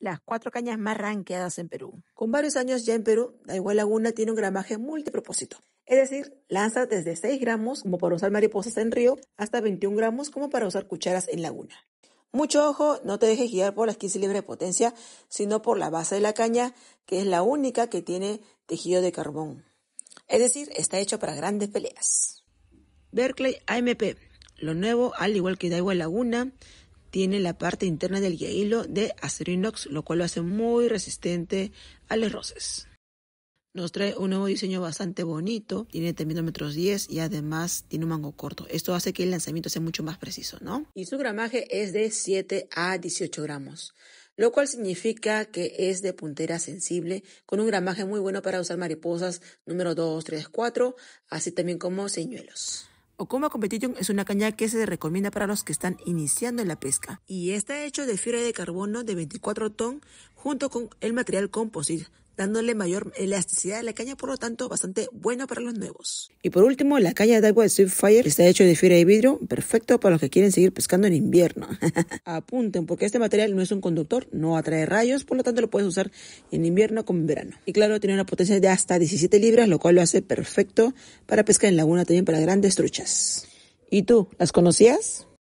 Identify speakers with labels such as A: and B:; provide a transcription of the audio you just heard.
A: las cuatro cañas más ranqueadas en Perú. Con varios años ya en Perú, la igual laguna tiene un gramaje multipropósito. Es decir, lanza desde 6 gramos, como para usar mariposas en río, hasta 21 gramos, como para usar cucharas en laguna. Mucho ojo, no te dejes guiar por las 15 libras de potencia, sino por la base de la caña, que es la única que tiene tejido de carbón. Es decir, está hecho para grandes peleas. Berkeley AMP, lo nuevo, al igual que igual Laguna, tiene la parte interna del hilo de acero inox, lo cual lo hace muy resistente a los roces. Nos trae un nuevo diseño bastante bonito, tiene también metros 10 y además tiene un mango corto. Esto hace que el lanzamiento sea mucho más preciso, ¿no? Y su gramaje es de 7 a 18 gramos, lo cual significa que es de puntera sensible, con un gramaje muy bueno para usar mariposas número 2, 3, 4, así también como señuelos. Okuma Competition es una caña que se recomienda para los que están iniciando en la pesca y está hecho de fibra de carbono de 24 ton junto con el material composite dándole mayor elasticidad a la caña, por lo tanto, bastante buena para los nuevos. Y por último, la caña de agua de Swiftfire está hecha de fibra de vidrio, perfecto para los que quieren seguir pescando en invierno. Apunten, porque este material no es un conductor, no atrae rayos, por lo tanto lo puedes usar en invierno como en verano. Y claro, tiene una potencia de hasta 17 libras, lo cual lo hace perfecto para pescar en laguna, también para grandes truchas. ¿Y tú, las conocías?